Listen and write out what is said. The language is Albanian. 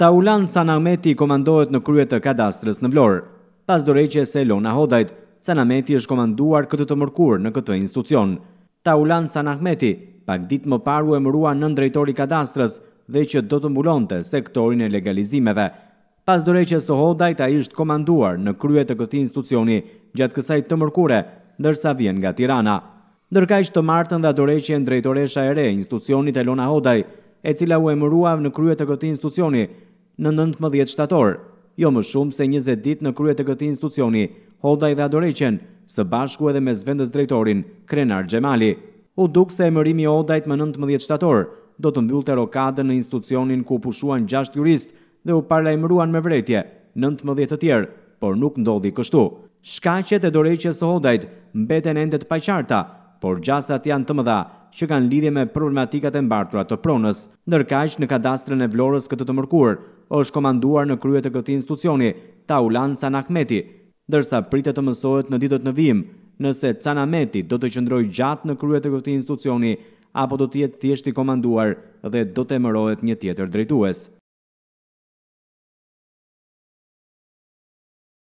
Taulan Sanameti komandohet në kryet të kadastrës në Vlorë. Pas e se Lona Hodajt, Sanameti është komanduar këtë të mërkur në këtë institucion. Taulan Sanameti, pak ditë më paru e mërua në drejtori kadastrës dhe që do të mbulonte sektorin e legalizimeve. Pas e së Hodajt a ishtë komanduar në kryet të këti institucioni gjatë kësaj të mërkure, ndërsa vjen nga Tirana. Ndërka ishtë të martën dhe doreqje në drejtoresha e re institucionit e Lona Hodajt, e cila u emëruav në kryet të këti institucioni, në 19 shtator, jo më shumë se 20 dit në kryet e këti institucioni, Hodaj dhe Adoreqen, së bashku edhe me zvendës drejtorin, Krenar Gjemali. U duk se emërimi Hodajt më 19 shtator, do të mbyllë të rokadën në institucionin ku pushuan 6 jurist dhe u parla emëruan me vretje, 19 të tjerë, por nuk ndodhi kështu. Shkacet e doreqes së Hodajt mbeten ende të paqarta, por gjasat janë të mëdha që kanë lidhje me problematikat e mbartura të pronës, ndërkaq në kadastrën e Vlorës këtë të mërkurë, është komanduar në kryet e këti institucioni, ta u lanë Can Ahmeti, dërsa pritet të mësohet në ditët në vim, nëse Can Ahmeti do të qëndroj gjatë në kryet e këti institucioni, apo do tjetë thjeshti komanduar dhe do të emërohet një tjetër drejtues.